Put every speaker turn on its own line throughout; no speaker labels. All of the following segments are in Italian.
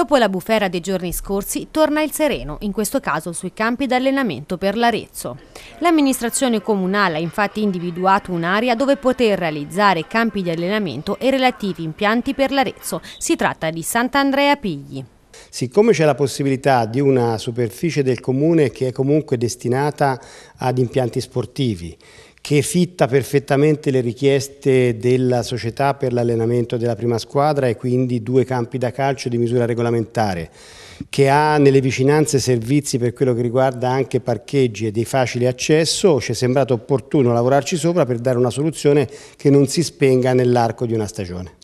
Dopo la bufera dei giorni scorsi torna il sereno, in questo caso sui campi d'allenamento per l'Arezzo. L'amministrazione comunale ha infatti individuato un'area dove poter realizzare campi di allenamento e relativi impianti per l'Arezzo. Si tratta di Sant'Andrea Pigli.
Siccome c'è la possibilità di una superficie del comune che è comunque destinata ad impianti sportivi che fitta perfettamente le richieste della società per l'allenamento della prima squadra e quindi due campi da calcio di misura regolamentare che ha nelle vicinanze servizi per quello che riguarda anche parcheggi e di facile accesso, ci è sembrato opportuno lavorarci sopra per dare una soluzione che non si spenga nell'arco di una stagione.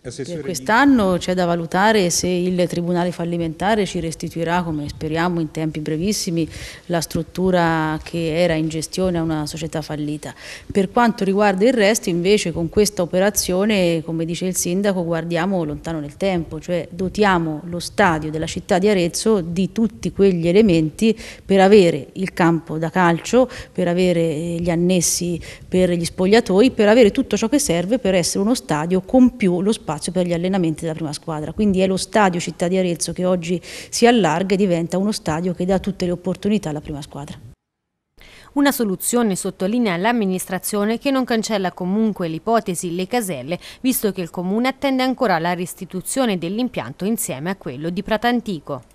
Quest'anno c'è da valutare se il Tribunale fallimentare ci restituirà, come speriamo in tempi brevissimi, la struttura che era in gestione a una società fallita. Per quanto riguarda il resto, invece, con questa operazione, come dice il Sindaco, guardiamo lontano nel tempo, cioè dotiamo lo stadio della città di Arezzo complesso di tutti quegli elementi per avere il campo da calcio, per avere eh, gli annessi per gli spogliatoi, per avere tutto ciò che serve per essere uno stadio con più lo spazio per gli allenamenti della prima squadra. Quindi è lo stadio Città di Arezzo che oggi si allarga e diventa uno stadio che dà tutte le opportunità alla prima squadra.
Una soluzione sottolinea l'amministrazione che non cancella comunque l'ipotesi le caselle, visto che il comune attende ancora la restituzione dell'impianto insieme a quello di Pratantico.